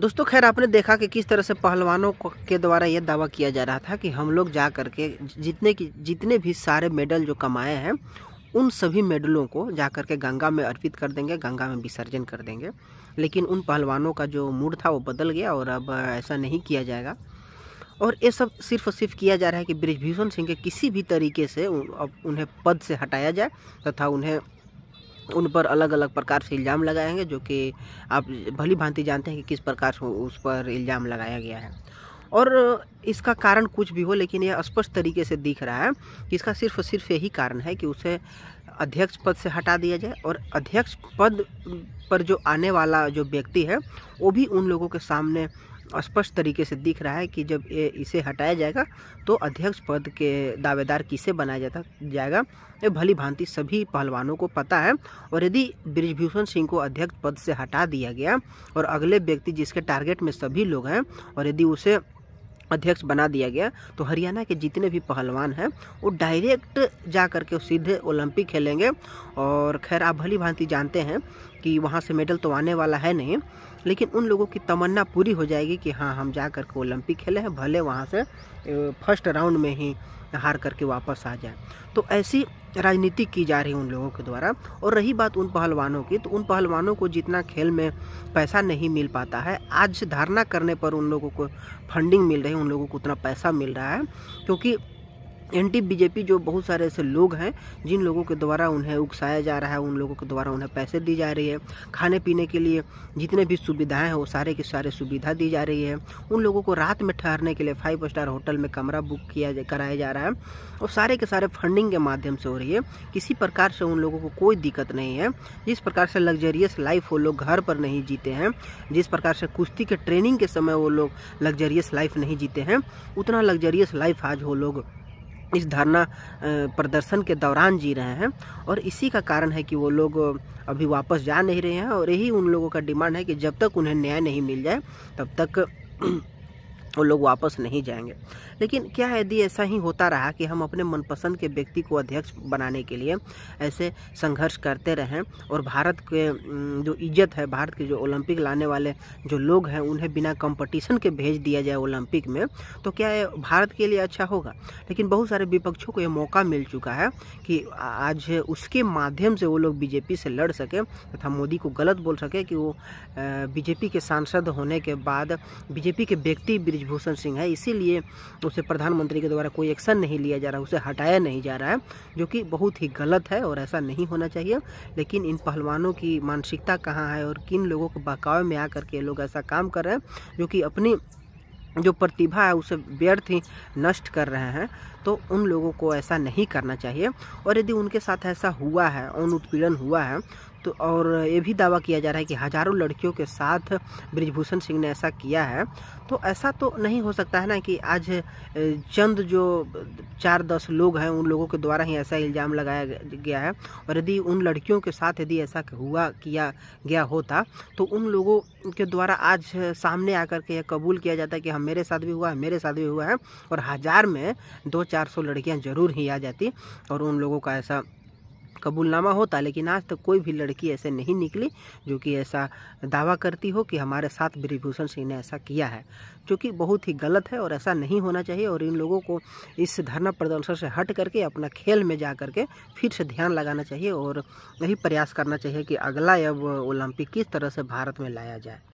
दोस्तों खैर आपने देखा कि किस तरह से पहलवानों के द्वारा यह दावा किया जा रहा था कि हम लोग जा करके जितने की जितने भी सारे मेडल जो कमाए हैं उन सभी मेडलों को जा कर के गंगा में अर्पित कर देंगे गंगा में विसर्जन कर देंगे लेकिन उन पहलवानों का जो मूड था वो बदल गया और अब ऐसा नहीं किया जाएगा और ये सब सिर्फ सिर्फ किया जा रहा है कि ब्रिजभूषण सिंह के किसी भी तरीके से अब उन्हें पद से हटाया जाए तथा उन्हें उन पर अलग अलग प्रकार से इल्ज़ाम लगाएंगे जो कि आप भली भांति जानते हैं कि किस प्रकार से उस पर इल्ज़ाम लगाया गया है और इसका कारण कुछ भी हो लेकिन यह स्पष्ट तरीके से दिख रहा है कि इसका सिर्फ सिर्फ यही कारण है कि उसे अध्यक्ष पद से हटा दिया जाए और अध्यक्ष पद पर जो आने वाला जो व्यक्ति है वो भी उन लोगों के सामने स्पष्ट तरीके से दिख रहा है कि जब ये इसे हटाया जाएगा तो अध्यक्ष पद के दावेदार किसे बनाया जाता जाएगा ये भली भांति सभी पहलवानों को पता है और यदि ब्रिजभूषण सिंह को अध्यक्ष पद से हटा दिया गया और अगले व्यक्ति जिसके टारगेट में सभी लोग हैं और यदि उसे अध्यक्ष बना दिया गया तो हरियाणा के जितने भी पहलवान हैं वो डायरेक्ट जा कर के सीधे ओलंपिक खेलेंगे और खैर आप भली भांति जानते हैं कि वहाँ से मेडल तो आने वाला है नहीं लेकिन उन लोगों की तमन्ना पूरी हो जाएगी कि हाँ हम जा कर के ओलंपिक खेले हैं भले वहाँ से फर्स्ट राउंड में ही हार करके वापस आ जाए तो ऐसी राजनीति की जा रही है उन लोगों के द्वारा और रही बात उन पहलवानों की तो उन पहलवानों को जितना खेल में पैसा नहीं मिल पाता है आज धारणा करने पर उन लोगों को फंडिंग मिल रही है उन लोगों को उतना पैसा मिल रहा है क्योंकि एंटी बीजेपी जो बहुत सारे ऐसे लोग हैं जिन लोगों के द्वारा उन्हें उकसाया जा रहा है उन लोगों के द्वारा उन्हें पैसे दी जा रही है खाने पीने के लिए जितने भी सुविधाएं हैं वो सारे की सारे सुविधा दी जा रही है उन लोगों को रात में ठहरने के लिए फाइव स्टार होटल में कमरा बुक किया कराया जा रहा है और सारे के सारे फंडिंग के माध्यम से हो रही है किसी प्रकार से उन लोगों को कोई दिक्कत नहीं है जिस प्रकार से लग्जरियस लाइफ वो लोग घर पर नहीं जीते हैं जिस प्रकार से कुश्ती के ट्रेनिंग के समय वो लोग लग्जरियस लाइफ नहीं जीते हैं उतना लग्जरियस लाइफ आज वो लोग इस धरना प्रदर्शन के दौरान जी रहे हैं और इसी का कारण है कि वो लोग अभी वापस जा नहीं रहे हैं और यही उन लोगों का डिमांड है कि जब तक उन्हें न्याय नहीं मिल जाए तब तक वो लोग वापस नहीं जाएंगे लेकिन क्या यदि ऐसा ही होता रहा कि हम अपने मनपसंद के व्यक्ति को अध्यक्ष बनाने के लिए ऐसे संघर्ष करते रहें और भारत के जो इज्जत है भारत के जो ओलंपिक लाने वाले जो लोग हैं उन्हें बिना कंपटीशन के भेज दिया जाए ओलंपिक में तो क्या ये भारत के लिए अच्छा होगा लेकिन बहुत सारे विपक्षों को ये मौका मिल चुका है कि आज उसके माध्यम से वो लोग बीजेपी से लड़ सके तथा मोदी को गलत बोल सके कि वो बीजेपी के सांसद होने के बाद बीजेपी के व्यक्ति ब्रिज ब्रजभूषण सिंह है इसीलिए उसे प्रधानमंत्री के द्वारा कोई एक्शन नहीं लिया जा रहा उसे हटाया नहीं जा रहा है जो कि बहुत ही गलत है और ऐसा नहीं होना चाहिए लेकिन इन पहलवानों की मानसिकता कहाँ है और किन लोगों को बकाव में आकर के लोग ऐसा काम कर रहे हैं जो कि अपनी जो प्रतिभा है उसे व्यर्थ ही नष्ट कर रहे हैं तो उन लोगों को ऐसा नहीं करना चाहिए और यदि उनके साथ ऐसा हुआ है और उत्पीड़न हुआ है तो और ये भी दावा किया जा रहा है कि हज़ारों लड़कियों के साथ ब्रिजभूषण सिंह ने ऐसा किया है तो ऐसा तो नहीं हो सकता है ना कि आज चंद जो चार दस लोग हैं उन लोगों के द्वारा ही ऐसा इल्ज़ाम लगाया गया है और यदि उन लड़कियों के साथ यदि ऐसा हुआ किया गया होता तो उन लोगों के द्वारा आज सामने आकर के यह कबूल किया जाता है कि हम हाँ, मेरे साथ भी हुआ है मेरे साथ भी हुआ है और हज़ार में दो चार सौ लड़कियाँ ज़रूर ही आ जाती और उन लोगों का ऐसा कबूलनामा होता लेकिन आज तक तो कोई भी लड़की ऐसे नहीं निकली जो कि ऐसा दावा करती हो कि हमारे साथ ब्रिभूषण सिंह ने ऐसा किया है जो कि बहुत ही गलत है और ऐसा नहीं होना चाहिए और इन लोगों को इस धरना प्रदर्शन से हट करके अपना खेल में जा करके फिर से ध्यान लगाना चाहिए और यही प्रयास करना चाहिए कि अगला अब ओलंपिक किस तरह से भारत में लाया जाए